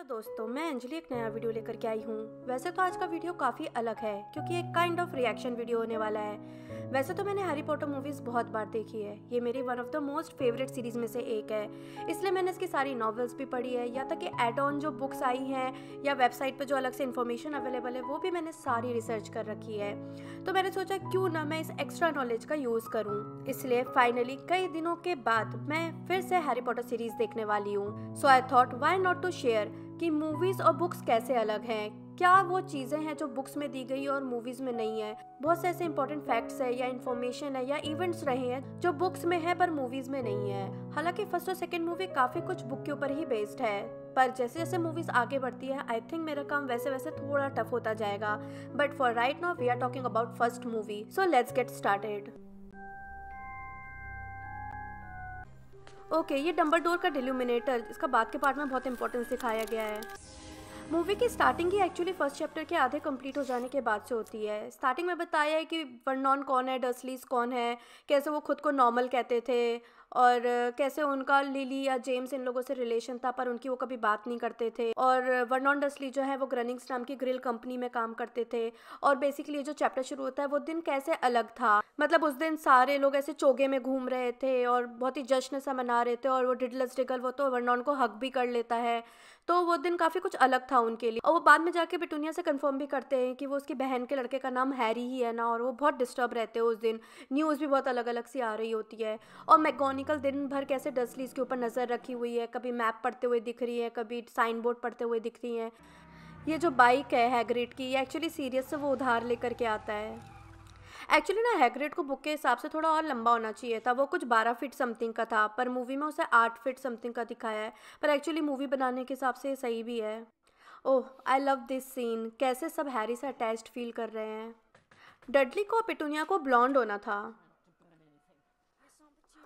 Hello दोस्तों मैं अंजलि एक नया वीडियो लेकर के आई हूँ वैसे तो आज का वीडियो काफ़ी अलग है क्योंकि एक काइंड ऑफ रिएक्शन वीडियो होने वाला है वैसे तो मैंने हैरी पॉटर मूवीज़ बहुत बार देखी है ये मेरी one of the most favourite series में से एक है इसलिए मैंने इसकी सारी नॉवेल्स भी पढ़ी है या तक तो कि एड ऑन जो बुक्स आई हैं या वेबसाइट पर जो अलग से इन्फॉर्मेशन अवेलेबल है वो भी मैंने सारी रिसर्च कर रखी है तो मैंने सोचा क्यों ना मैं इस एक्स्ट्रा नॉलेज का यूज़ करूँ इसलिए फाइनली कई दिनों के बाद मैं फिर से हैरी पॉटर सीरीज़ देखने वाली हूँ so I thought why not to share कि मूवीज़ और बुक्स कैसे अलग हैं क्या वो चीज़ें हैं जो बुक्स में दी गई और मूवीज़ में नहीं है बहुत से ऐसे इंपॉर्टेंट फैक्ट्स है या इन्फॉर्मेशन है या इवेंट्स रहे हैं जो बुक्स में है पर मूवीज़ में नहीं है हालांकि फर्स्ट और सेकेंड मूवी काफ़ी कुछ बुक के ऊपर ही बेस्ड है पर जैसे जैसे मूवीज़ आगे बढ़ती है आई थिंक मेरा काम वैसे वैसे थोड़ा टफ होता जाएगा but for right now we are talking about first movie so let's get started okay ये डम्बर डोर का डिल्यूमिनेटर इसका बाद के पार्ट में बहुत इंपॉर्टेंस दिखाया गया है मूवी की स्टार्टिंग ही एक्चुअली फर्स्ट चैप्टर के आधे कंप्लीट हो जाने के बाद से होती है स्टार्टिंग में बताया है कि वर्नॉन कौन है डसलीस कौन है कैसे वो खुद को नॉर्मल कहते थे और कैसे उनका लिली या जेम्स इन लोगों से रिलेशन था पर उनकी वो कभी बात नहीं करते थे और वर्नॉन डस्ली जो है वो ग्रनिंग्स नाम की ग्रिल कंपनी में काम करते थे और बेसिकली जो चैप्टर शुरू होता है वो दिन कैसे अलग था मतलब उस दिन सारे लोग ऐसे चोगे में घूम रहे थे और बहुत ही जश्न सा मना रहे थे और वो डिडलस डिगल वो तो वर्नॉन को हक भी कर लेता है तो वो दिन काफ़ी कुछ अलग था उनके लिए और वो बाद में जाके पिटूनिया से कंफर्म भी करते हैं कि वो उसकी बहन के लड़के का नाम हैरी ही है ना और वो बहुत डिस्टर्ब रहते हैं उस दिन न्यूज़ भी बहुत अलग अलग सी आ रही होती है और मैकोनिकल दिन भर कैसे डस्टली इसके ऊपर नज़र रखी हुई है कभी मैप पढ़ते हुए दिख रही है कभी साइन बोर्ड पढ़ते हुए दिख रही है ये जो बाइक है हैग्रिड की ये एक्चुअली सीरियस से वो उधार लेकर के आता है एक्चुअली ना हैग्रेड को बुक के हिसाब से थोड़ा और लंबा होना चाहिए था वो कुछ बारह फिट समथिंग का था पर मूवी में उसे आठ फिट समथिंग का दिखाया है पर एक्चुअली मूवी बनाने के हिसाब से सही भी है oh I love this scene कैसे सब हैरी से अटैच्ड फील कर रहे हैं डडली को पिटूनिया को ब्लॉन्ड होना था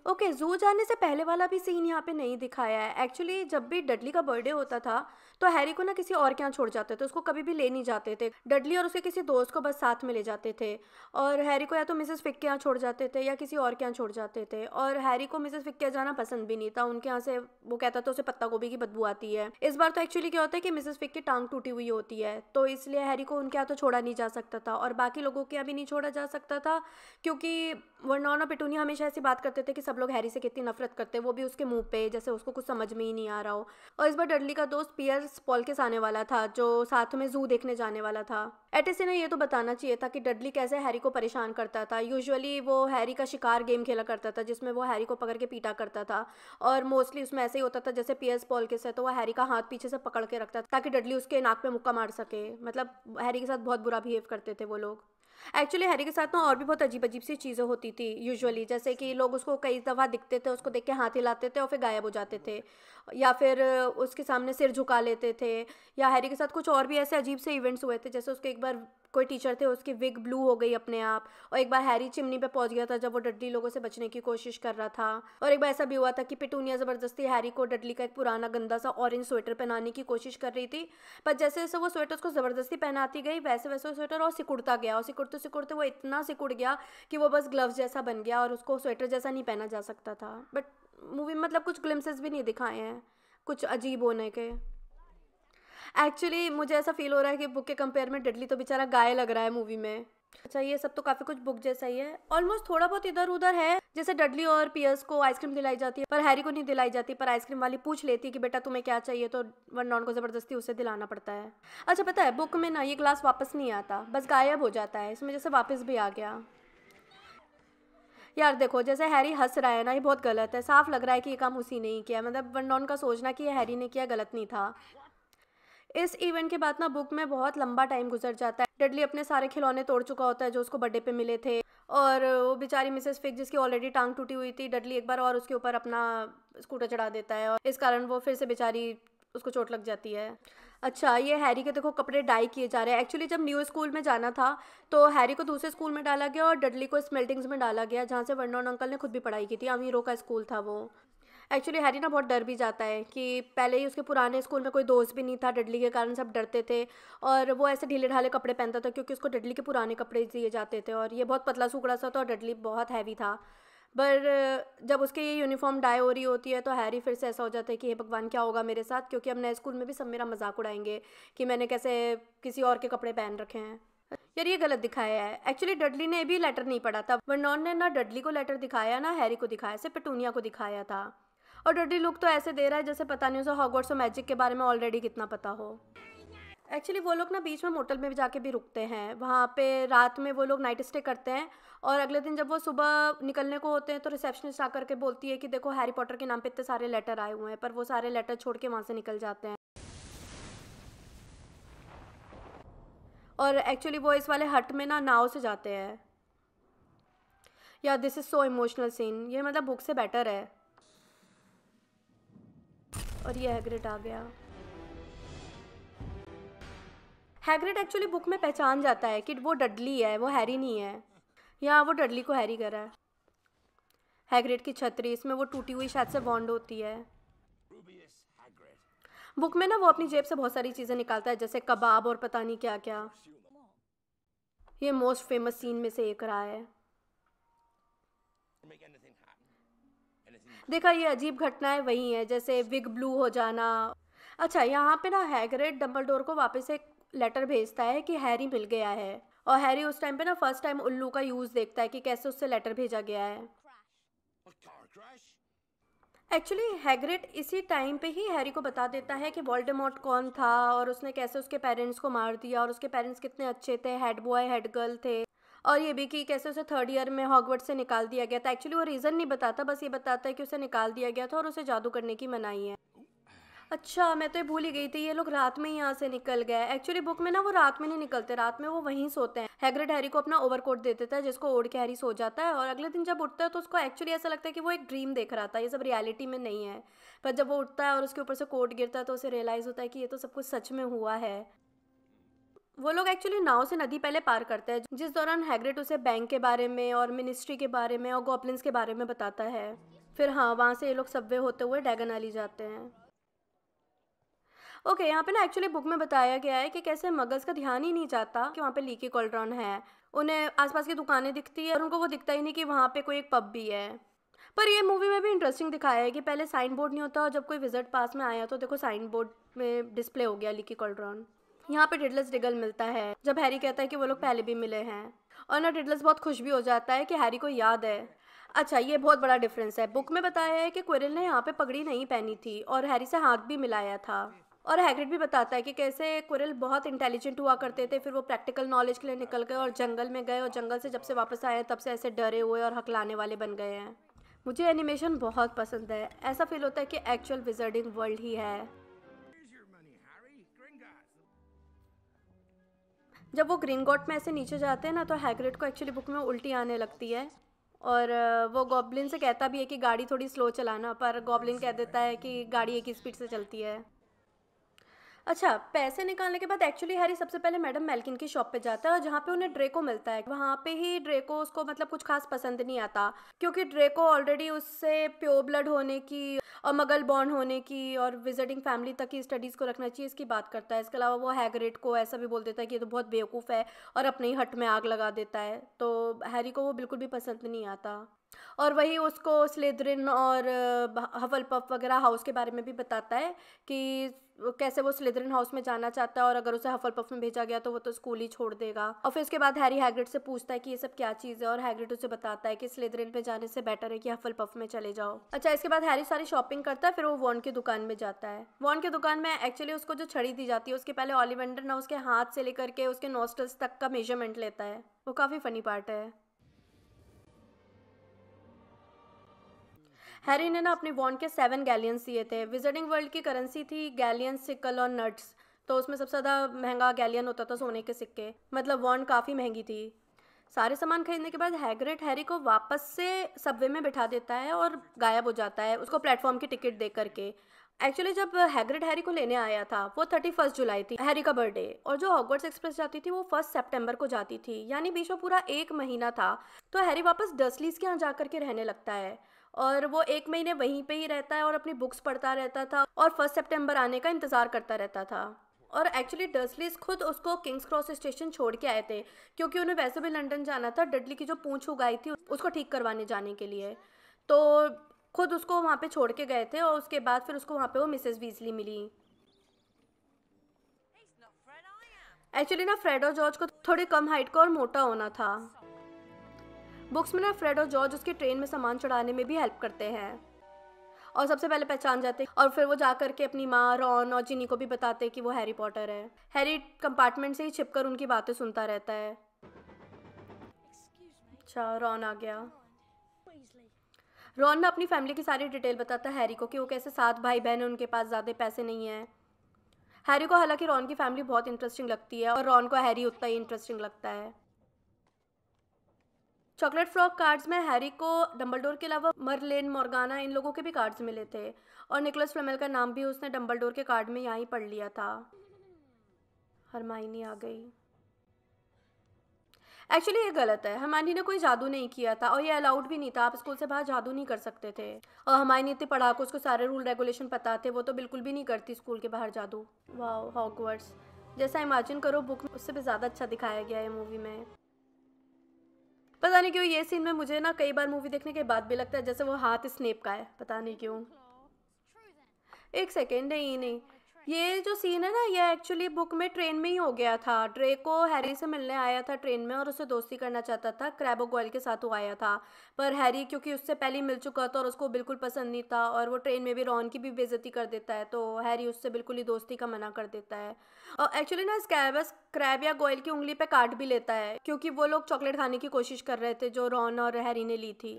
ओके okay, जू जाने से पहले वाला भी सीन यहाँ पे नहीं दिखाया है एक्चुअली जब भी डडली का बर्थडे होता था तो हैरी को ना किसी और के यहाँ छोड़ जाते थे उसको कभी भी ले नहीं जाते थे डडली और उसके किसी दोस्त को बस साथ में ले जाते थे और हैरी को या तो मिसेस फिक के यहाँ छोड़ जाते थे या किसी और के यहाँ छोड़ जाते थे और हैरी को मिसेस फिक के जाना पसंद भी नहीं था उनके यहाँ से वो कहता था उसे पत्ता गोभी की बदबू आती है इस बार तो एक्चुअली क्या होता है कि मिसेस फिक की टांग टूटी हुई होती है तो इसलिए हैरी को उनके यहाँ तो छोड़ा नहीं जा सकता था और बाकी लोगों के यहाँ भी नहीं छोड़ा जा सकता था क्योंकि वर्नॉन और पिटूनी हमेशा ऐसी बात करते थे कि सब लोग हैरी से कितनी नफरत करते हैं वो भी उसके मुंह पे जैसे उसको कुछ समझ में ही नहीं आ रहा हो और इस बार डडली का दोस्त पियर रिवर्स पॉलकिस आने वाला था जो साथ में जू देखने जाने वाला था एटिसे ने यह तो बताना चाहिए था कि डडली कैसे हैरी को परेशान करता था यूजुअली वो हैरी का शिकार गेम खेला करता था जिसमें वो हैरी को पकड़ के पीटा करता था और मोस्टली उसमें ऐसे ही होता था जैसे पियर्स पॉलकिस है तो वह हैरी का हाथ पीछे से पकड़ के रखता था ताकि डडली उसके नाक पे मुक्का मार सके मतलब हैरी के साथ बहुत बुरा बिहेव करते थे वो लोग एक्चुअली हैरी के साथ ना और भी बहुत अजीब अजीब सी चीज़ें होती थी यूजुअली जैसे कि लोग उसको कई दफ़ा दिखते थे उसको देख के हाथ हिलाते थे और फिर गायब हो जाते थे या फिर उसके सामने सिर झुका लेते थे या हैरी के साथ कुछ और भी ऐसे अजीब से इवेंट्स हुए थे जैसे उसके एक बार कोई टीचर थे उसकी विग ब्लू हो गई अपने आप और एक बार हैरी चिमनी पे पहुंच गया था जब वो डडली लोगों से बचने की कोशिश कर रहा था और एक बार ऐसा भी हुआ था कि पिटूनिया ज़बरदस्ती हैरी को डडली का एक पुराना गंदा सा ऑरेंज स्वेटर पहनाने की कोशिश कर रही थी पर जैसे जैसे वो स्वेटर उसको ज़बरदस्ती पहनाती गई वैसे वैसे वो स्वेटर और सिकुड़ता गया और सिकुड़ते सिकुड़ते वो इतना सिकुड़ गया कि वो बस ग्लव्स जैसा बन गया और उसको स्वेटर जैसा नहीं पहना जा सकता था बट मूवी में मतलब कुछ ग्लिम्सेस भी नहीं दिखाए हैं कुछ अजीब होने के एक्चुअली मुझे ऐसा फील हो रहा है कि बुक के कंपेयर में डेडली तो बेचारा गाय लग रहा है मूवी में अच्छा ये सब तो काफ़ी कुछ बुक जैसा ही है ऑलमोस्ट थोड़ा बहुत इधर उधर है जैसे डडली और पियर्स को आइसक्रीम दिलाई जाती है पर हैरी को नहीं दिलाई जाती पर आइसक्रीम वाली पूछ लेती है कि बेटा तुम्हें क्या चाहिए तो वन नॉन को ज़बरदस्ती उसे दिलाना पड़ता है अच्छा पता है बुक में ना ये ग्लास वापस नहीं आता बस गायब हो जाता है इसमें जैसे वापस भी आ गया यार देखो जैसे हैरी हंस रहा है ना ये बहुत गलत है साफ लग रहा है कि ये काम उसी ने ही किया मतलब वर्नॉन का सोचना कि ये हैरी ने किया गलत नहीं था इस इवेंट के बाद ना बुक में बहुत लंबा टाइम गुजर जाता है डेडली अपने सारे खिलौने तोड़ चुका होता है जो उसको बर्थडे पे मिले थे और वो बेचारी मिसेस फिक जिसकी ऑलरेडी टांग टूटी हुई थी डडली एक बार और उसके ऊपर अपना स्कूटर चढ़ा देता है और इस कारण वो फिर से बेचारी उसको चोट लग जाती है अच्छा ये हैरी के देखो कपड़े डाई किए जा रहे हैं एक्चुअली जब न्यू स्कूल में जाना था तो हैरी को दूसरे स्कूल में डाला गया और डडली को स्मेल्टिंग्स में डाला गया जहाँ से और अंकल ने खुद भी पढ़ाई की थी अमीरों का स्कूल था वो एक्चुअली हैरी ना बहुत डर भी जाता है कि पहले ही उसके पुराने स्कूल में कोई दोस्त भी नहीं था डडली के कारण सब डरते थे और वो ऐसे ढीले ढाले कपड़े पहनता था क्योंकि उसको डडली के पुराने कपड़े दिए जाते थे और ये बहुत पतला सूखड़ा सा था और डडली बहुत हैवी था पर जब उसके ये यूनिफॉर्म डाई हो रही होती है तो हैरी फिर से ऐसा हो जाता है कि हे भगवान क्या होगा मेरे साथ क्योंकि अब नए स्कूल में भी सब मेरा मजाक उड़ाएंगे कि मैंने कैसे किसी और के कपड़े पहन रखे हैं यार ये गलत दिखाया है एक्चुअली डडली ने भी लेटर नहीं पढ़ा था वर्नॉन ने ना डडली को लेटर दिखाया ना हैरी को दिखाया सिर्फ पटूनिया को दिखाया था और डडली लुक तो ऐसे दे रहा है जैसे पता नहीं उसे हॉगवर्ट्स और मैजिक के बारे में ऑलरेडी कितना पता हो एक्चुअली वो लोग ना बीच में मोटल में भी जाके भी रुकते हैं वहाँ पे रात में वो लोग नाइट स्टे करते हैं और अगले दिन जब वो सुबह निकलने को होते हैं तो रिसेप्शनिस्ट आ के बोलती है कि देखो हैरी पॉटर के नाम पे इतने सारे लेटर आए हुए हैं पर वो सारे लेटर छोड़ के वहाँ से निकल जाते हैं और एक्चुअली वो इस वाले हट में ना नाव से जाते हैं या this is so emotional scene ये मतलब बुक से बेटर है और ये हैग्रिड आ गया हैग्रिड एक्चुअली बुक में पहचान जाता है कि वो डडली है वो हैरी नहीं है यहाँ वो डडली को हैरी कर रहा है हैग्रेड की छतरी इसमें वो टूटी हुई शायद से बॉन्ड होती है बुक में ना वो अपनी जेब से बहुत सारी चीज़ें निकालता है जैसे कबाब और पता नहीं क्या क्या ये मोस्ट फेमस सीन में से एक रहा है देखा ये अजीब घटनाएं वही है जैसे विग ब्लू हो जाना अच्छा यहाँ पे ना हैगरेड डम्बल को वापस एक लेटर भेजता है कि हैरी मिल गया है और हैरी उस टाइम पे ना फर्स्ट टाइम उल्लू का यूज़ देखता है कि कैसे उससे लेटर भेजा गया है एक्चुअली हैग्रिड इसी टाइम पे ही हैरी को बता देता है कि वॉल्डेमॉट कौन था और उसने कैसे उसके पेरेंट्स को मार दिया और उसके पेरेंट्स कितने अच्छे थे हेड बॉय हेड गर्ल थे और ये भी कि कैसे उसे थर्ड ईयर में हॉगवर्ड से निकाल दिया गया था एक्चुअली वो रीज़न नहीं बताता बस ये बताता है कि उसे निकाल दिया गया था और उसे जादू करने की मनाही है अच्छा मैं तो ये भूल ही गई थी ये लोग रात में ही यहाँ से निकल गए एक्चुअली बुक में ना वो रात में नहीं निकलते रात में वो वहीं सोते हैं हैग्रेड हैरी को अपना ओवरकोट दे देता है जिसको ओढ़ के हैरी सो जाता है और अगले दिन जब उठता है तो उसको एक्चुअली ऐसा लगता है कि वो एक ड्रीम देख रहा था ये सब रियलिटी में नहीं है पर जब वो उठता है और उसके ऊपर से कोट गिरता है तो उसे रियलाइज़ होता है कि ये तो सब कुछ सच में हुआ है वो लोग एक्चुअली नाव से नदी पहले पार करते हैं जिस दौरान हैग्रेट उसे बैंक के बारे में और मिनिस्ट्री के बारे में और गोपलिन के बारे में बताता है फिर हाँ वहाँ से ये लोग सब्वे होते हुए डैगन आली जाते हैं ओके okay, यहाँ पे ना एक्चुअली बुक में बताया गया है कि कैसे मगज़ का ध्यान ही नहीं जाता कि वहाँ पे लीकी कॉल्ड्रॉन है उन्हें आसपास की दुकानें दिखती है और उनको वो दिखता ही नहीं कि वहाँ पे कोई एक पब भी है पर ये मूवी में भी इंटरेस्टिंग दिखाया है कि पहले साइन बोर्ड नहीं होता और जब कोई विजिट पास में आया तो देखो साइन बोर्ड में डिस्प्ले हो गया लिकी कॉलड्रॉन यहाँ पे डिडलस डिगल मिलता है जब हैरी कहता है कि वो लोग पहले भी मिले हैं और ना डिडलस बहुत खुश भी हो जाता है कि हैरी को याद है अच्छा ये बहुत बड़ा डिफरेंस है बुक में बताया है कि क्वेरल ने यहाँ पे पगड़ी नहीं पहनी थी और हैरी से हाथ भी मिलाया था और हैग्रिड भी बताता है कि कैसे कुरल बहुत इंटेलिजेंट हुआ करते थे फिर वो प्रैक्टिकल नॉलेज के लिए निकल गए और जंगल में गए और जंगल से जब से वापस आए तब से ऐसे डरे हुए और हकलाने वाले बन गए हैं मुझे एनिमेशन बहुत पसंद है ऐसा फील होता है कि एक्चुअल विजर्डिंग वर्ल्ड ही है जब वो ग्रीन गॉट में ऐसे नीचे जाते हैं ना तो हैग्रिड को एक्चुअली बुक में उल्टी आने लगती है और वो गॉबलिन से कहता भी है कि गाड़ी थोड़ी स्लो चलाना पर गॉबलिन कह देता है कि गाड़ी एक ही स्पीड से चलती है अच्छा पैसे निकालने के बाद एक्चुअली हैरी सबसे पहले मैडम मेलकिन की शॉप पे जाता है और जहाँ पे उन्हें ड्रेको मिलता है वहाँ पे ही ड्रेको उसको मतलब कुछ खास पसंद नहीं आता क्योंकि ड्रेको ऑलरेडी उससे प्योर ब्लड होने की और मगल बॉन्ड होने की और विजिटिंग फैमिली तक की स्टडीज़ को रखना चाहिए इसकी बात करता है इसके अलावा वो हैगरेट को ऐसा भी बोल देता है कि ये तो बहुत बेवकूफ़ है और अपने ही हट में आग लगा देता है तो हैरी को वो बिल्कुल भी पसंद नहीं आता और वही उसको स्लेदरिन और पफ वगैरह हाउस के बारे में भी बताता है कि कैसे वो स्लेदरिन हाउस में जाना चाहता है और अगर उसे हफल पफ में भेजा गया तो वो तो स्कूल ही छोड़ देगा और फिर उसके बाद हैरी हैग्रिड से पूछता है कि ये सब क्या चीज़ है और हैग्रिड उसे बताता है कि स्लेदरिन पे जाने से बेटर है कि हफल पफ में चले जाओ अच्छा इसके बाद हैरी सारी शॉपिंग करता है फिर वो वॉन की दुकान में जाता है वॉन की दुकान में एक्चुअली उसको जो छड़ी दी जाती है उसके पहले ऑलिवेंडर ना उसके हाथ से लेकर के उसके नोस्टल्स तक का मेजरमेंट लेता है वो काफ़ी फनी पार्ट है हैरी ने ना अपने बॉन्ड के सेवन गैलियंस दिए थे विजिटिंग वर्ल्ड की करेंसी थी गैलियन सिकल और नट्स तो उसमें सबसे ज़्यादा महंगा गैलियन होता था सोने के सिक्के मतलब वॉन्ड काफ़ी महंगी थी सारे सामान खरीदने के बाद हैग्रेट हैरी को वापस से सबवे में बिठा देता है और गायब हो जाता है उसको प्लेटफॉर्म की टिकट दे करके एक्चुअली जब हैगरेट हैरी को लेने आया था वो थर्टी फर्स्ट जुलाई थी हैरी का बर्थडे और जो हॉगवर्ट्स एक्सप्रेस जाती थी वो फर्स्ट सितंबर को जाती थी यानी बीच में पूरा एक महीना था तो हैरी वापस डस्लीस के यहाँ जा करके रहने लगता है और वो एक महीने वहीं पे ही रहता है और अपनी बुक्स पढ़ता रहता था और फर्स्ट सेप्टेम्बर आने का इंतज़ार करता रहता था और एक्चुअली डर्सलीस खुद उसको किंग्स क्रॉस स्टेशन छोड़ के आए थे क्योंकि उन्हें वैसे भी लंदन जाना था डडली की जो पूँछ उगाई थी उसको ठीक करवाने जाने के लिए तो खुद उसको वहाँ पे छोड़ के गए थे और उसके बाद फिर उसको वहाँ पे वो मिसेस वीजली मिली एक्चुअली ना फ्रेड और जॉर्ज को थोड़ी कम हाइट का और मोटा होना था बुक्समैन और फ्रेड और जॉर्ज उसके ट्रेन में सामान चढ़ाने में भी हेल्प करते हैं और सबसे पहले पहचान जाते हैं और फिर वो जा करके अपनी माँ रॉन और जिनी को भी बताते कि वो हैरी पॉटर है हैरी कंपार्टमेंट से ही कर उनकी बातें सुनता रहता है अच्छा रॉन आ गया रॉन ना अपनी फैमिली की सारी डिटेल बताता है हैरी को कि वो कैसे सात भाई बहन हैं उनके पास ज़्यादा पैसे नहीं हैं हैरी को हालांकि रॉन की फैमिली बहुत इंटरेस्टिंग लगती है और रॉन को हैरी उतना ही इंटरेस्टिंग लगता है चॉकलेट फ्रॉक कार्ड्स में हैरी को डम्बल के अलावा मरलेन मोरगाना इन लोगों के भी कार्ड्स मिले थे और निकोलस फ्लेमेल का नाम भी उसने डम्बल के कार्ड में यहाँ ही पढ़ लिया था हरमाइनी आ गई एक्चुअली ये गलत है हमानी ने कोई जादू नहीं किया था और ये अलाउड भी नहीं था आप स्कूल से बाहर जादू नहीं कर सकते थे और हमायनी इतने को उसको सारे रूल रेगुलेशन पता थे वो तो बिल्कुल भी नहीं करती स्कूल के बाहर जादू वाह हॉकवर्ड्स जैसा इमेजिन करो बुक में उससे भी ज़्यादा अच्छा दिखाया गया है मूवी में पता नहीं क्यों ये सीन में मुझे ना कई बार मूवी देखने के बाद भी लगता है जैसे वो हाथ स्नेप का है पता नहीं क्यों एक सेकेंड नहीं नहीं ये जो सीन है ना ये एक्चुअली बुक में ट्रेन में ही हो गया था ड्रेको हैरी से मिलने आया था ट्रेन में और उससे दोस्ती करना चाहता था क्रैबो गोयल के साथ वो आया था पर हैरी क्योंकि उससे पहले मिल चुका था और उसको बिल्कुल पसंद नहीं था और वो ट्रेन में भी रॉन की भी बेजती कर देता है तो हैरी उससे बिल्कुल ही दोस्ती का मना कर देता है और एक्चुअली ना स्कैबस क्रैब या गोयल की उंगली पर काट भी लेता है क्योंकि वो लोग चॉकलेट खाने की कोशिश कर रहे थे जो रॉन और हैरी ने ली थी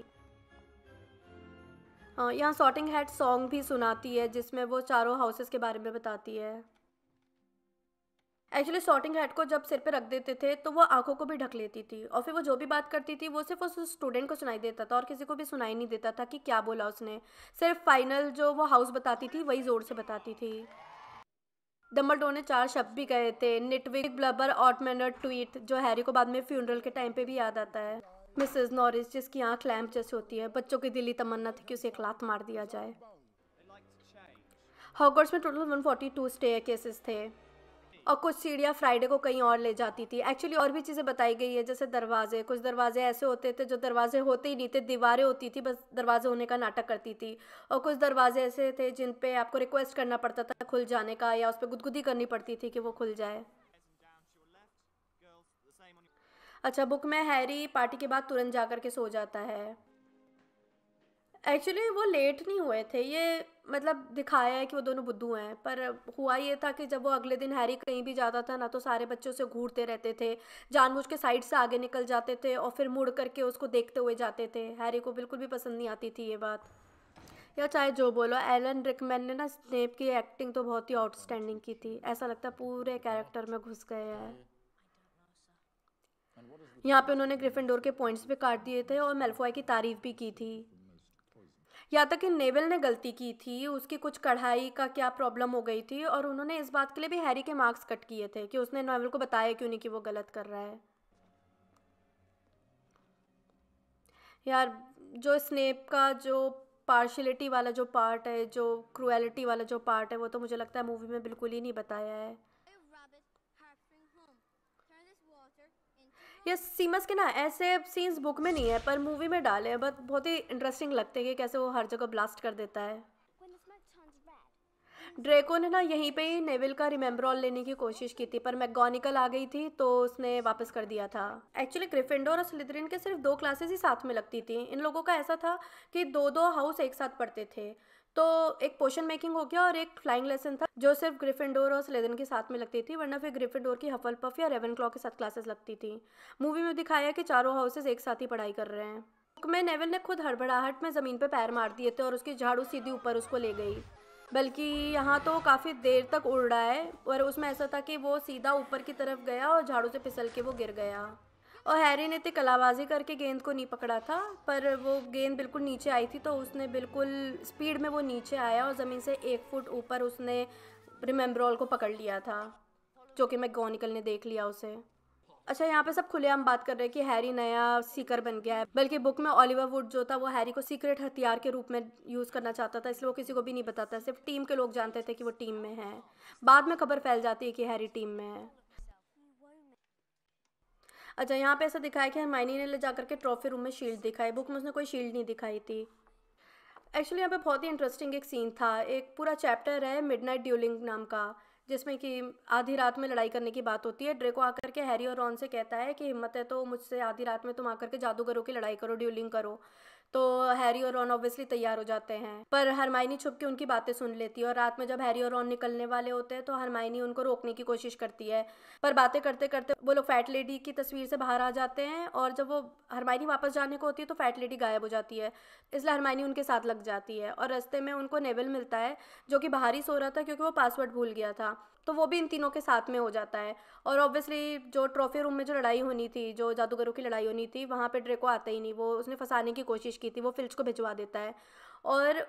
हाँ, यहाँ सॉटिंग हेड सॉन्ग भी सुनाती है जिसमें वो चारों हाउसेस के बारे में बताती है एक्चुअली सॉटिंग हेड को जब सिर पे रख देते थे तो वो आंखों को भी ढक लेती थी और फिर वो जो भी बात करती थी वो सिर्फ उस स्टूडेंट को सुनाई देता था और किसी को भी सुनाई नहीं देता था कि क्या बोला उसने सिर्फ फाइनल जो वो हाउस बताती थी वही ज़ोर से बताती थी डम्बल ने चार शब्द भी कहे थे निटविक ब्लबर ऑटमेनर ट्वीट जो हैरी को बाद में फ्यूनरल के टाइम पे भी याद आता है मिसेस नॉरिस जिसकी आंख लैम्प जैसी होती है बच्चों की दिली तमन्ना थी कि उसे एक लात मार दिया जाए हॉगर्स में टोटल 142 स्टे केसेस थे और कुछ सीढ़ियाँ फ्राइडे को कहीं और ले जाती थी एक्चुअली और भी चीज़ें बताई गई है जैसे दरवाजे कुछ दरवाजे ऐसे होते थे जो दरवाजे होते ही नहीं थे दीवारें होती थी बस दरवाजे होने का नाटक करती थी और कुछ दरवाजे ऐसे थे जिन पे आपको रिक्वेस्ट करना पड़ता था खुल जाने का या उस पर गुदगुदी करनी पड़ती थी कि वो खुल जाए अच्छा बुक में हैरी पार्टी के बाद तुरंत जा कर के सो जाता है एक्चुअली वो लेट नहीं हुए थे ये मतलब दिखाया है कि वो दोनों बुद्धू हैं पर हुआ ये था कि जब वो अगले दिन हैरी कहीं भी जाता था ना तो सारे बच्चे उसे घूरते रहते थे जानबूझ के साइड से आगे निकल जाते थे और फिर मुड़ करके उसको देखते हुए जाते थे हैरी को बिल्कुल भी पसंद नहीं आती थी ये बात या चाहे जो बोलो एलन रिकमैन ने ना स्नेप की एक्टिंग तो बहुत ही आउटस्टैंडिंग की थी ऐसा लगता पूरे कैरेक्टर में घुस गए हैं हम्म। यहाँ पे उन्होंने ग्रिफिनडोर के पॉइंट्स भी काट दिए थे और मेल्फॉय की तारीफ भी की थी यहाँ तक तो कि नेवल ने गलती की थी उसकी कुछ कढ़ाई का क्या प्रॉब्लम हो गई थी और उन्होंने इस बात के लिए भी हैरी के मार्क्स कट किए थे कि उसने नेवल को बताया क्यों नहीं कि वो गलत कर रहा है यार जो स्नेप का जो पार्शलिटी वाला जो पार्ट है जो क्रुएलिटी वाला जो पार्ट है वो तो मुझे लगता है मूवी में बिल्कुल ही नहीं बताया है ये सीमस के ना ऐसे सीन्स बुक में नहीं है पर मूवी में डाले हैं बट बहुत ही इंटरेस्टिंग लगते हैं कि कैसे वो हर जगह ब्लास्ट कर देता है ड्रेको ने ना यहीं पे ही नेविल का रिमेम्बर ऑल लेने की कोशिश की थी पर मैगोनिकल आ गई थी तो उसने वापस कर दिया था एक्चुअली ग्रिफिंडोर और स्लिदरिन के सिर्फ दो क्लासेस ही साथ में लगती थी इन लोगों का ऐसा था कि दो दो हाउस एक साथ पढ़ते थे तो एक पोशन मेकिंग हो गया और एक फ्लाइंग लेसन था जो सिर्फ ग्रिफिनडोर और स्लेदन के साथ में लगती थी वरना फिर ग्रिफिनडोर की हफल पफ या रेवन के साथ क्लासेस लगती थी मूवी में दिखाया कि चारों हाउसेज एक साथ ही पढ़ाई कर रहे हैं बुक में नेवल ने खुद हड़बड़ाहट में ज़मीन पर पैर मार दिए थे और उसकी झाड़ू सीधी ऊपर उसको ले गई बल्कि यहाँ तो काफ़ी देर तक उड़ रहा है और उसमें ऐसा था कि वो सीधा ऊपर की तरफ गया और झाड़ू से फिसल के वो गिर गया और हैरी ने तो कलाबाजी करके गेंद को नहीं पकड़ा था पर वो गेंद बिल्कुल नीचे आई थी तो उसने बिल्कुल स्पीड में वो नीचे आया और ज़मीन से एक फुट ऊपर उसने रिमेम्ब्रॉल को पकड़ लिया था जो कि मैगोनिकल ने देख लिया उसे अच्छा यहाँ पे सब खुले हम बात कर रहे हैं कि हैरी नया सीकर बन गया है बल्कि बुक में ओलिवर वुड जो था वो हैरी को सीक्रेट हथियार के रूप में यूज़ करना चाहता था इसलिए वो किसी को भी नहीं बताता सिर्फ टीम के लोग जानते थे कि वो टीम में है बाद में खबर फैल जाती है कि हैरी टीम में है अच्छा यहाँ पे ऐसा दिखाया कि हरमाइनी ने ले जा करके ट्रॉफी रूम में शील्ड दिखाई बुक में उसने कोई शील्ड नहीं दिखाई थी एक्चुअली यहाँ पे बहुत ही इंटरेस्टिंग एक सीन था एक पूरा चैप्टर है नाइट ड्यूलिंग नाम का जिसमें कि आधी रात में लड़ाई करने की बात होती है ड्रेको आकर के हैरी और रॉन से कहता है कि हिम्मत है तो मुझसे आधी रात में तुम आकर के जादूगरों की लड़ाई करो ड्यूलिंग करो तो हैरी और रॉन ऑब्वियसली तैयार हो जाते हैं पर हरमाइनी छुप के उनकी बातें सुन लेती है और रात में जब हैरी और रॉन निकलने वाले होते हैं तो हरमाइनी उनको रोकने की कोशिश करती है पर बातें करते करते वो लोग फैट लेडी की तस्वीर से बाहर आ जाते हैं और जब वो हरमाइनी वापस जाने को होती है तो फैट लेडी गायब हो जाती है इसलिए हरमाइनी उनके साथ लग जाती है और रस्ते में उनको नेवल मिलता है जो कि बाहर ही सो रहा था क्योंकि वो पासवर्ड भूल गया था तो वो भी इन तीनों के साथ में हो जाता है और ऑब्वियसली जो ट्रॉफी रूम में जो लड़ाई होनी थी जो जादूगरों की लड़ाई होनी थी वहाँ पर ड्रेको आता ही नहीं वो उसने फंसाने की कोशिश की थी वो फिल्च को भिजवा देता है और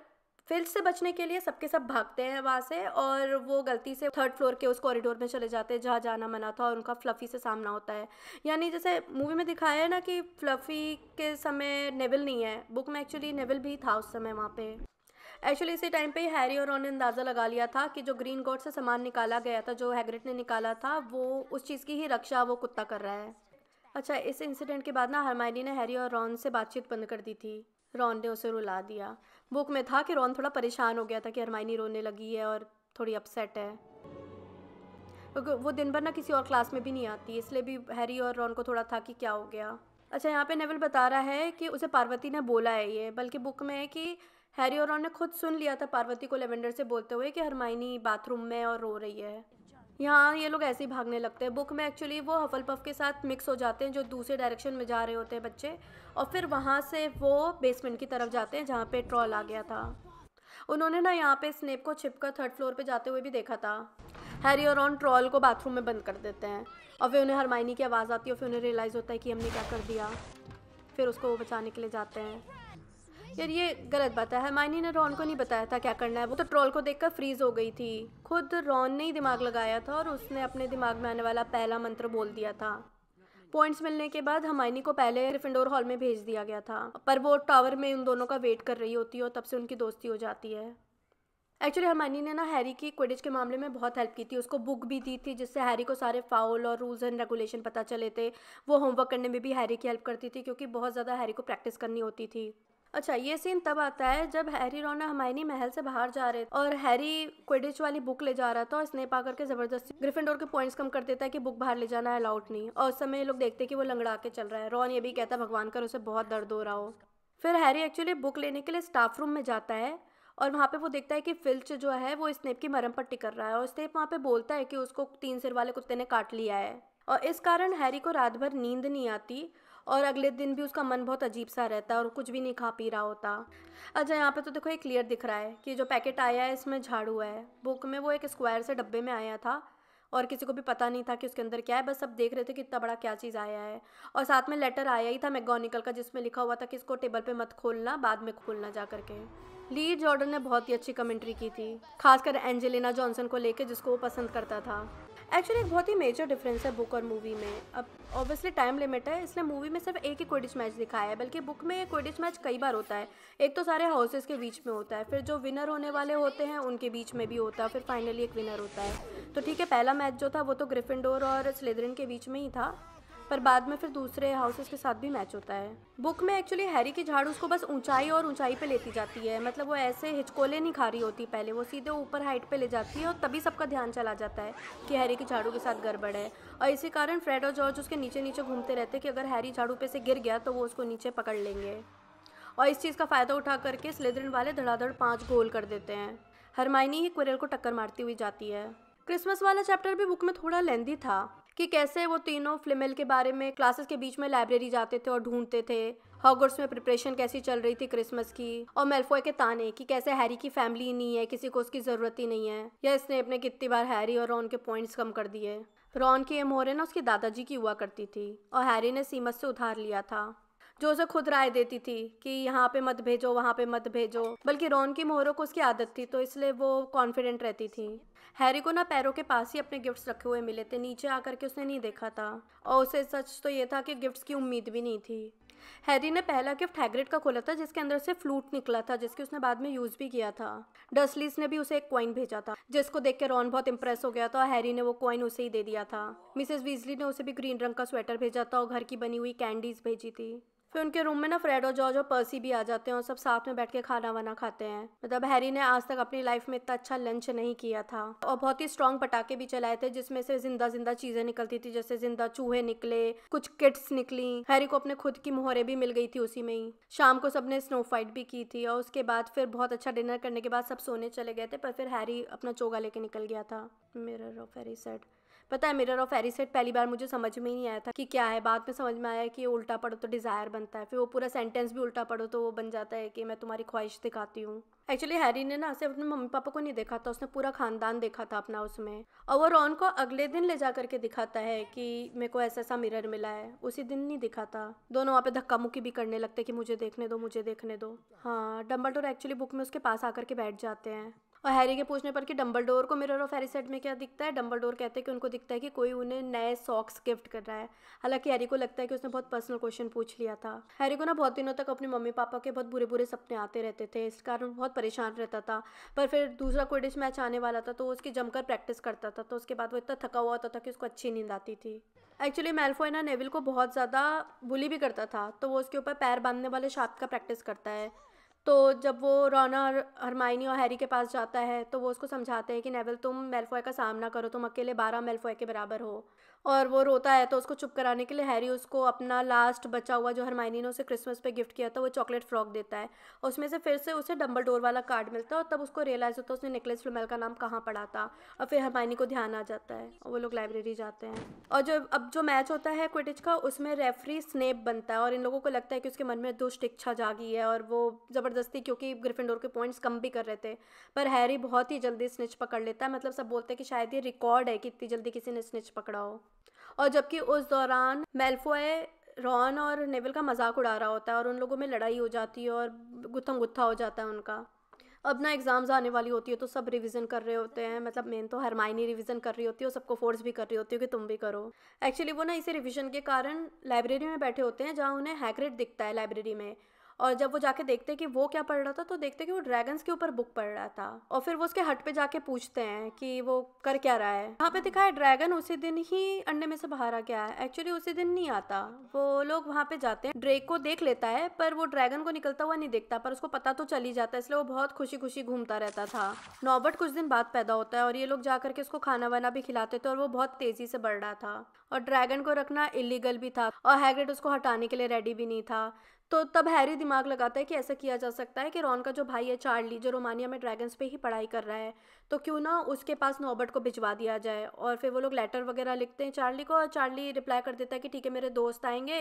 फिल्च से बचने के लिए सबके सब भागते हैं वहाँ से और वो गलती से थर्ड फ्लोर के उस कॉरिडोर में चले जाते हैं जहाँ जाना मना था और उनका फ्लफ़ी से सामना होता है यानी जैसे मूवी में दिखाया है ना कि फ्लफ़ी के समय नेवल नहीं है बुक में एक्चुअली नेवल भी था उस समय वहाँ पे एक्चुअली इसी टाइम पे हैरी और रॉन ने अंदाज़ा लगा लिया था कि जो ग्रीन गोड से सामान निकाला गया था जो हैगरेट ने निकाला था वो उस चीज़ की ही रक्षा वो कुत्ता कर रहा है अच्छा इस इंसिडेंट के बाद ना हरमाइनी ने हैरी और रॉन से बातचीत बंद कर दी थी रॉन ने उसे रुला दिया बुक में था कि रॉन थोड़ा परेशान हो गया था कि हरमाइनी रोने लगी है और थोड़ी अपसेट है वो दिन भर ना किसी और क्लास में भी नहीं आती इसलिए भी हैरी और रॉन को थोड़ा था कि क्या हो गया अच्छा यहाँ पे नेवल बता रहा है कि उसे पार्वती ने बोला है ये बल्कि बुक में है कि हैरी और रॉन ने खुद सुन लिया था पार्वती को लेवेंडर से बोलते हुए कि हरमाइनी बाथरूम में और रो रही है यहाँ ये लोग ऐसे ही भागने लगते हैं बुक में एक्चुअली वो हफल पफ के साथ मिक्स हो जाते हैं जो दूसरे डायरेक्शन में जा रहे होते हैं बच्चे और फिर वहाँ से वो बेसमेंट की तरफ जाते हैं जहाँ पे ट्रॉल आ गया था उन्होंने ना यहाँ पे स्नेप को छिपकर थर्ड फ्लोर पे जाते हुए भी देखा था हैरी और रॉन ट्रॉल को बाथरूम में बंद कर देते हैं और फिर उन्हें हरमाइनी की आवाज़ आती है और फिर उन्हें रियलाइज़ होता है कि हमने क्या कर दिया फिर उसको वो बचाने के लिए जाते हैं यार ये गलत बात है हरमाइनी ने रॉन को नहीं बताया था क्या करना है वो तो ट्रोल को देखकर फ्रीज हो गई थी खुद रॉन ने ही दिमाग लगाया था और उसने अपने दिमाग में आने वाला पहला मंत्र बोल दिया था पॉइंट्स मिलने के बाद हमाइनी को पहले रिफिंडोर हॉल में भेज दिया गया था पर वो टावर में उन दोनों का वेट कर रही होती है और तब से उनकी दोस्ती हो जाती है एक्चुअली हमानी ने ना हैरी की क्विडिज के मामले में बहुत हेल्प की थी उसको बुक भी दी थी जिससे हैरी को सारे फाउल और रूल्स एंड रेगुलेशन पता चले थे वो होमवर्क करने में भी हैरी की हेल्प करती थी क्योंकि बहुत ज़्यादा हैरी को प्रैक्टिस करनी होती थी अच्छा ये सीन तब आता है जब हैरी रोना हमारी महल से बाहर जा रहे थे और हैरी क्विडिच वाली बुक ले जा रहा था और स्नेप आकर के जबरदस्ती ग्रिफिंडोर के पॉइंट्स कम कर देता है कि बुक बाहर ले जाना अलाउड नहीं और उस समय ये लोग देखते कि वो लंगड़ा के चल रहा है रॉन ये भी कहता है भगवान कर उसे बहुत दर्द हो रहा हो फिर हैरी एक्चुअली बुक लेने के लिए स्टाफ रूम में जाता है और वहाँ पे वो देखता है कि फिल्च जो है वो स्नेप की मरम पट्टी कर रहा है और स्नेप वहाँ पे बोलता है कि उसको तीन सिर वाले कुत्ते ने काट लिया है और इस कारण हैरी को रात भर नींद नहीं आती और अगले दिन भी उसका मन बहुत अजीब सा रहता है और कुछ भी नहीं खा पी रहा होता अच्छा यहाँ पे तो देखो ये क्लियर दिख रहा है कि जो पैकेट आया है इसमें झाड़ू है बुक में वो एक स्क्वायर से डब्बे में आया था और किसी को भी पता नहीं था कि उसके अंदर क्या है बस सब देख रहे थे कि इतना बड़ा क्या चीज़ आया है और साथ में लेटर आया ही था मैगोनिकल का जिसमें लिखा हुआ था कि इसको टेबल पे मत खोलना बाद में खोलना जा करके ली जॉर्डन ने बहुत ही अच्छी कमेंट्री की थी खासकर एंजेलिना जॉनसन को लेके जिसको वो पसंद करता था एक्चुअली एक बहुत ही मेजर डिफरेंस है बुक और मूवी में अब ऑब्वियसली टाइम लिमिट है इसलिए मूवी में सिर्फ एक ही क्विडिच मैच दिखाया है बल्कि बुक में क्विडिच मैच कई बार होता है एक तो सारे हाउसेस के बीच में होता है फिर जो विनर होने वाले होते हैं उनके बीच में भी होता है फिर फाइनली एक विनर होता है तो ठीक है पहला मैच जो था वो तो ग्रिफिनडोर और स्लेदरिन के बीच में ही था पर बाद में फिर दूसरे हाउसेस के साथ भी मैच होता है बुक में एक्चुअली हैरी की झाड़ उसको बस ऊंचाई और ऊंचाई पे लेती जाती है मतलब वो ऐसे हिचकोले नहीं खा रही होती पहले वो सीधे ऊपर हाइट पे ले जाती है और तभी सबका ध्यान चला जाता है कि हैरी की झाड़ू के साथ गड़बड़ है और इसी कारण फ्रेड और जॉर्ज उसके नीचे नीचे घूमते रहते कि अगर हैरी झाड़ू पे से गिर गया तो वो उसको नीचे पकड़ लेंगे और इस चीज़ का फ़ायदा उठा करके स्लेदरिन वाले धड़ाधड़ पाँच गोल कर देते हैं हरमाइनी ही क्विरल को टक्कर मारती हुई जाती है क्रिसमस वाला चैप्टर भी बुक में थोड़ा लेंदी था कि कैसे वो तीनों फ्लिमेल के बारे में क्लासेस के बीच में लाइब्रेरी जाते थे और ढूंढते थे हॉगर्स में प्रिपरेशन कैसी चल रही थी क्रिसमस की और मेल्फोय के ताने कि कैसे हैरी की फैमिली नहीं है किसी को उसकी ज़रूरत ही नहीं है या इसने अपने कितनी बार हैरी और रॉन के पॉइंट्स कम कर दिए रॉन की एम ना उसके दादाजी की हुआ करती थी और हैरी ने सीमत से उधार लिया था जो उसे खुद राय देती थी कि यहाँ पे मत भेजो वहाँ पे मत भेजो बल्कि रॉन की मोहरों को उसकी आदत थी तो इसलिए वो कॉन्फिडेंट रहती थी हैरी को ना पैरों के पास ही अपने गिफ्ट्स रखे हुए मिले थे नीचे आकर के उसने नहीं देखा था और उसे सच तो ये था कि गिफ्ट्स की उम्मीद भी नहीं थी हैरी ने पहला गिफ्ट हैग्रिड का खोला था जिसके अंदर से फ्लूट निकला था जिसके उसने बाद में यूज़ भी किया था डसलीस ने भी उसे एक कॉइन भेजा था जिसको देख के रॉन बहुत इंप्रेस हो गया था और हैरी ने वो कॉइन उसे ही दे दिया था मिसेस वीजली ने उसे भी ग्रीन रंग का स्वेटर भेजा था और घर की बनी हुई कैंडीज भेजी थी फिर उनके रूम में ना फ्रेड और जॉर्ज और पर्सी भी आ जाते हैं और सब साथ में बैठ के खाना वाना खाते हैं मतलब हैरी ने आज तक अपनी लाइफ में इतना अच्छा लंच नहीं किया था और बहुत ही स्ट्रॉन्ग पटाखे भी चलाए थे जिसमें से जिंदा जिंदा चीजें निकलती थी जैसे जिंदा चूहे निकले कुछ किट्स निकली हैरी को अपने खुद की मोहरे भी मिल गई थी उसी में ही शाम को सबने स्नो फाइट भी की थी और उसके बाद फिर बहुत अच्छा डिनर करने के बाद सब सोने चले गए थे पर फिर हैरी अपना चोगा लेके निकल गया था मेरा ऑफ हैरी सेट पता है मिरर ऑफ एरिसेट पहली बार मुझे समझ में ही नहीं आया था कि क्या है बाद में समझ में आया कि उल्टा पढ़ो तो डिज़ायर बनता है फिर वो पूरा सेंटेंस भी उल्टा पढ़ो तो वो बन जाता है कि मैं तुम्हारी ख्वाहिश दिखाती हूँ एक्चुअली हैरी ने ना सिर्फ अपने मम्मी पापा को नहीं देखा था उसने पूरा खानदान देखा था अपना उसमें और वो रॉन को अगले दिन ले जा करके दिखाता है कि मेरे को ऐसा ऐसा मिरर मिला है उसी दिन नहीं दिखाता दोनों वहाँ पे धक्का मुक्की भी करने लगते कि मुझे देखने दो मुझे देखने दो हाँ डम्बल एक्चुअली बुक में उसके पास आकर के बैठ जाते हैं और हैरी के पूछने पर कि डम्बल को मिरर ऑफ हैरी सेट में क्या दिखता है डम्बल कहते हैं कि उनको दिखता है कि कोई उन्हें नए सॉक्स गिफ्ट कर रहा है हालांकि हैरी को लगता है कि उसने बहुत पर्सनल क्वेश्चन पूछ लिया था हैरी को ना बहुत दिनों तक अपने मम्मी पापा के बहुत बुरे बुरे सपने आते रहते थे इस कारण बहुत परेशान रहता था पर फिर दूसरा डिश मैच आने वाला था तो उसकी जमकर प्रैक्टिस करता था तो उसके बाद वो इतना थका हुआ होता था कि उसको अच्छी नींद आती थी एक्चुअली मेलफॉय ना नेविल को बहुत ज़्यादा बुली भी करता था तो वो उसके ऊपर पैर बांधने वाले शाप का प्रैक्टिस करता है तो जब वो रोना और हरमाइनी और हैरी के पास जाता है तो वो उसको समझाते हैं कि नेवल तुम मेलफॉय का सामना करो तुम अकेले बारह मेलफॉय के बराबर हो और वो रोता है तो उसको चुप कराने के लिए हैरी उसको अपना लास्ट बचा हुआ जो हरमाइनी ने उसे क्रिसमस पे गिफ्ट किया था वो चॉकलेट फ्रॉक देता है और उसमें से फिर से उसे डम्बल डोर वाला कार्ड मिलता है और तब उसको रियलाइज़ होता है उसने निकलेस फ्लमेल का नाम कहाँ पढ़ा था और फिर हरमाइनी को ध्यान आ जाता है वो लोग लाइब्रेरी जाते हैं और जो अब जो मैच होता है क्विटिच का उसमें रेफरी स्नेप बनता है और इन लोगों को लगता है कि उसके मन में दुष्ट इच्छा जागी है और वो ज़बरदस्त ज़बरदस्ती क्योंकि ग्रिफिंडोर के पॉइंट्स कम भी कर रहे थे पर हैरी बहुत ही जल्दी स्निच पकड़ लेता है मतलब सब बोलते हैं कि शायद ये रिकॉर्ड है कि इतनी जल्दी किसी ने स्निच पकड़ा हो और जबकि उस दौरान मेल्फोए रॉन और नेवल का मजाक उड़ा रहा होता है और उन लोगों में लड़ाई हो जाती है और गुत्थम गुत्था हो जाता है उनका अब ना एग्ज़ाम्स आने वाली होती है तो सब रिवीजन कर रहे होते हैं मतलब मेन तो हरमाइनी रिवीजन कर रही होती है और सबको फोर्स भी कर रही होती है कि तुम भी करो एक्चुअली वो ना इसी रिवीजन के कारण लाइब्रेरी में बैठे होते हैं जहाँ उन्हें हैक्रेट दिखता है लाइब्रेरी में और जब वो जाके देखते हैं कि वो क्या पढ़ रहा था तो देखते हैं कि वो ड्रैगन्स के ऊपर बुक पढ़ रहा था और फिर वो उसके हट पे जाके पूछते हैं कि वो कर क्या रहा है यहाँ पे दिखा है ड्रैगन उसी दिन ही अंडे में से बाहर आ गया है एक्चुअली उसी दिन नहीं आता वो लोग वहाँ पे जाते हैं ड्रेक को देख लेता है पर वो ड्रैगन को निकलता हुआ नहीं देखता पर उसको पता तो चल ही जाता है इसलिए वो बहुत खुशी खुशी घूमता रहता था नॉबर्ट कुछ दिन बाद पैदा होता है और ये लोग जा करके उसको खाना वाना भी खिलाते थे और वो बहुत तेजी से बढ़ रहा था और ड्रैगन को रखना इलीगल भी था और हैगरेट उसको हटाने के लिए रेडी भी नहीं था तो तब हैरी दिमाग लगाता है कि ऐसा किया जा सकता है कि रॉन का जो भाई है चार्ली जो रोमानिया में ड्रैगन्स पे ही पढ़ाई कर रहा है तो क्यों ना उसके पास नॉबर्ट को भिजवा दिया जाए और फिर वो लोग लेटर वगैरह लिखते हैं चार्ली को और चार्ली रिप्लाई कर देता है कि ठीक है मेरे दोस्त आएंगे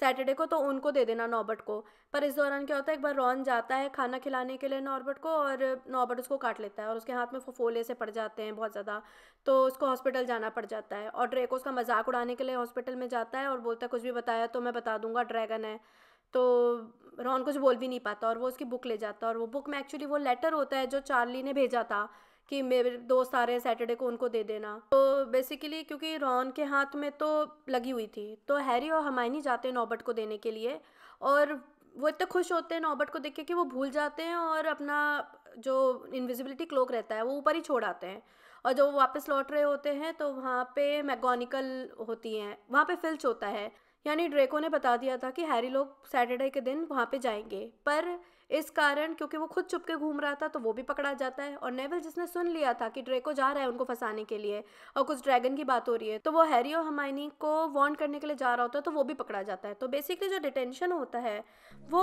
सैटरडे को तो उनको दे देना नॉबर्ट को पर इस दौरान क्या होता है एक बार रॉन जाता है खाना खिलाने के लिए नॉबर्ट को और नॉबर्ट उसको काट लेता है और उसके हाथ में फोले से पड़ जाते हैं बहुत ज़्यादा तो उसको हॉस्पिटल जाना पड़ जाता है और ड्रेको उसका मजाक उड़ाने के लिए हॉस्पिटल में जाता है और बोलता है कुछ भी बताया तो मैं बता दूंगा ड्रैगन है तो रॉन कुछ बोल भी नहीं पाता और वो उसकी बुक ले जाता और वो बुक में एक्चुअली वो लेटर होता है जो चार्ली ने भेजा था कि मेरे दोस्त आ रहे हैं सैटरडे को उनको दे देना तो बेसिकली क्योंकि रॉन के हाथ में तो लगी हुई थी तो हैरी और हमायनी जाते हैं नॉबर्ट को देने के लिए और वो इतने खुश होते हैं नॉबर्ट को देख के कि वो भूल जाते हैं और अपना जो इनविजिबिलिटी क्लोक रहता है वो ऊपर ही छोड़ आते हैं और जब वो वापस लौट रहे होते हैं तो वहाँ पे मैगोनिकल होती हैं वहाँ पे फिल्च होता है यानी ड्रेको ने बता दिया था कि हैरी लोग सैटरडे के दिन वहाँ पे जाएंगे पर इस कारण क्योंकि वो खुद चुपके के घूम रहा था तो वो भी पकड़ा जाता है और नेवल जिसने सुन लिया था कि ड्रेको जा रहा है उनको फंसाने के लिए और कुछ ड्रैगन की बात हो रही है तो वो हैरी और हमाइनी को वॉन्ट करने के लिए जा रहा होता है तो वो भी पकड़ा जाता है तो बेसिकली जो डिटेंशन होता है वो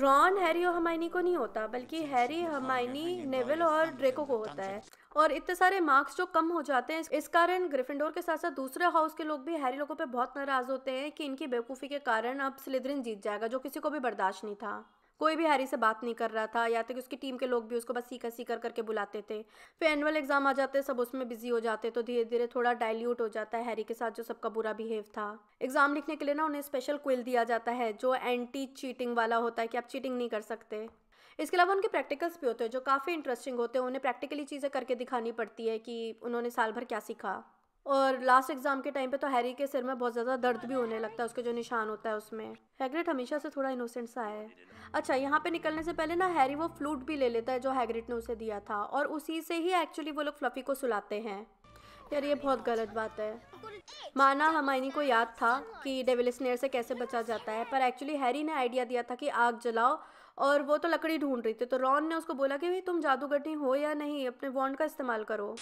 रॉन हैरी और हमाइनी को नहीं होता बल्कि हैरी हमाइनी नेवल और ड्रेको को होता है और इतने सारे मार्क्स जो कम हो जाते हैं इस कारण ग्रिफिंडोर के साथ साथ दूसरे हाउस के लोग भी हैरी लोगों पे बहुत नाराज होते हैं कि इनकी बेवकूफ़ी के कारण अब स्लिदरिन जीत जाएगा जो किसी को भी बर्दाश्त नहीं था कोई भी हैरी से बात नहीं कर रहा था या तो कि उसकी टीम के लोग भी उसको बस सीखा सीकर करके बुलाते थे फिर एनुअल एग्ज़ाम आ जाते सब उसमें बिजी हो जाते तो धीरे धीरे थोड़ा डायल्यूट हो जाता है हैरी के साथ जो सबका बुरा बिहेव था एग्ज़ाम लिखने के लिए ना उन्हें स्पेशल क्विल दिया जाता है जो एंटी चीटिंग वाला होता है कि आप चीटिंग नहीं कर सकते इसके अलावा उनके प्रैक्टिकल्स भी होते हैं जो काफ़ी इंटरेस्टिंग होते हैं उन्हें प्रैक्टिकली चीज़ें करके दिखानी पड़ती है कि उन्होंने साल भर क्या सीखा और लास्ट एग्ज़ाम के टाइम पे तो हैरी के सिर में बहुत ज़्यादा दर्द भी होने लगता है उसके जो निशान होता है उसमें हैग्रिड हमेशा से थोड़ा इनोसेंट सा है अच्छा यहाँ पे निकलने से पहले ना हैरी वो फ्लूट भी ले लेता है जो हैग्रिड ने उसे दिया था और उसी से ही एक्चुअली वो लोग फ्लफ़ी को सुलाते हैं यार ये बहुत गलत बात है माना हमाइनी को याद था कि डेविल स्नेयर से कैसे बचा जाता है पर एक्चुअली हैरी ने आइडिया दिया था कि आग जलाओ और वो तो लकड़ी ढूंढ रही थी तो रॉन ने उसको बोला कि भाई तुम जादूगरनी हो या नहीं अपने वॉन्ड का इस्तेमाल करो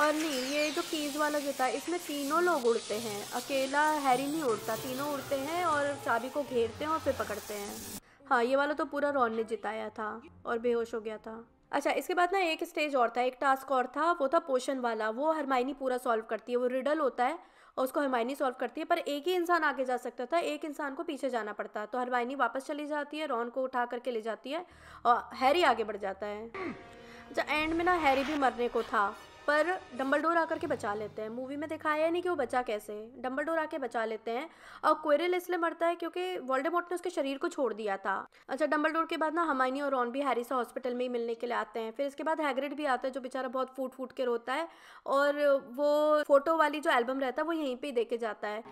और नहीं ये जो कीज वाला जो था इसमें तीनों लोग उड़ते हैं अकेला हैरी नहीं उड़ता तीनों उड़ते हैं और चाबी को घेरते हैं और फिर पकड़ते हैं हाँ ये वाला तो पूरा रॉन ने जिताया था और बेहोश हो गया था अच्छा इसके बाद ना एक स्टेज और था एक टास्क और था वो था पोशन वाला वो हरमाइनी पूरा सॉल्व करती है वो रिडल होता है और उसको हरमाइनी सॉल्व करती है पर एक ही इंसान आगे जा सकता था एक इंसान को पीछे जाना पड़ता तो हरमाइनी वापस चली जाती है रॉन को उठा करके ले जाती है और हैरी आगे बढ़ जाता है जब एंड में ना हैरी भी मरने को था पर डम्बलडोर आकर के बचा लेते हैं मूवी में दिखाया है नहीं कि वो बचा कैसे डम्बलडोर आके बचा लेते हैं और क्वेरल इसलिए मरता है क्योंकि मोट ने उसके शरीर को छोड़ दिया था अच्छा डम्बलडोर के बाद ना हमानी और रॉन भी हैरिस हॉस्पिटल में ही मिलने के लिए आते हैं फिर इसके बाद हैग्रिड भी आता है जो बेचारा बहुत फूट फूट के रोता है और वो फोटो वाली जो एल्बम रहता है वो यहीं पर ही दे के जाता है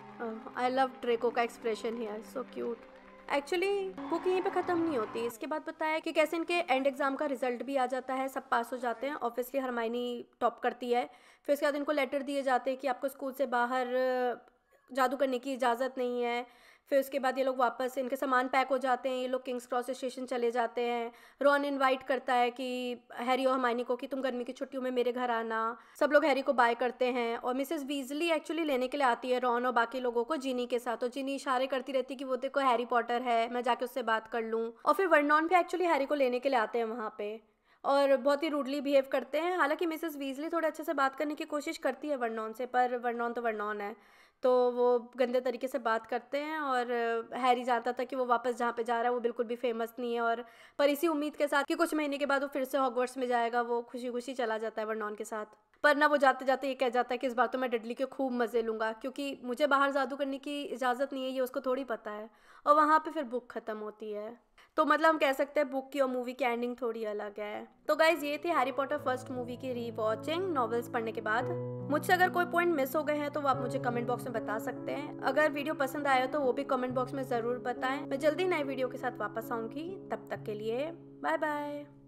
आई लव ट्रेको का expression here so cute actually book यहीं पे ख़त्म नहीं होती इसके बाद बताया कि कैसे इनके एंड एग्ज़ाम का रिजल्ट भी आ जाता है सब पास हो जाते हैं ऑब्वियसली हरमाइनी टॉप करती है फिर उसके बाद इनको लेटर दिए जाते हैं कि आपको स्कूल से बाहर जादू करने की इजाज़त नहीं है फिर उसके बाद ये लोग वापस इनके सामान पैक हो जाते हैं ये लोग किंग्स क्रॉस स्टेशन चले जाते हैं रॉन इनवाइट करता है कि हैरी और हमानी को कि तुम गर्मी की छुट्टियों में मेरे घर आना सब लोग हैरी को बाय करते हैं और मिसेस वीजली एक्चुअली लेने के लिए आती है रॉन और बाकी लोगों को जीनी के साथ और जीनी इशारे करती रहती है कि वो देखो हैरी पॉटर है मैं जाके उससे बात कर लूँ और फिर वर्नॉन भी एक्चुअली हैरी को लेने के लिए आते हैं वहाँ पे और बहुत ही रूडली बिहेव करते हैं हालांकि मिसेस वीजली थोड़े अच्छे से बात करने की कोशिश करती है वर्नॉन से पर वर्नॉन तो वर्नॉन है तो वो गंदे तरीके से बात करते हैं और हैरी जानता था कि वो वापस जहाँ पे जा रहा है वो बिल्कुल भी फेमस नहीं है और पर इसी उम्मीद के साथ कि कुछ महीने के बाद वो फिर से हॉगवर्ट्स में जाएगा वो खुशी खुशी चला जाता है वर्नॉन के साथ पर ना वो जाते जाते ये कह जाता है कि इस बार तो मैं डडली के खूब मज़े लूँगा क्योंकि मुझे बाहर जादू करने की इजाज़त नहीं है ये उसको थोड़ी पता है और वहाँ पर फिर बुक ख़त्म होती है तो मतलब हम कह सकते हैं बुक की और मूवी की एंडिंग थोड़ी अलग है तो गाइज ये थी हैरी पॉटर फर्स्ट मूवी की री वॉचिंग नॉवेल्स पढ़ने के बाद मुझसे अगर कोई पॉइंट मिस हो गए हैं तो वो आप मुझे कमेंट बॉक्स में बता सकते हैं अगर वीडियो पसंद आया तो वो भी कमेंट बॉक्स में जरूर बताएं मैं जल्दी नए वीडियो के साथ वापस आऊंगी तब तक के लिए बाय बाय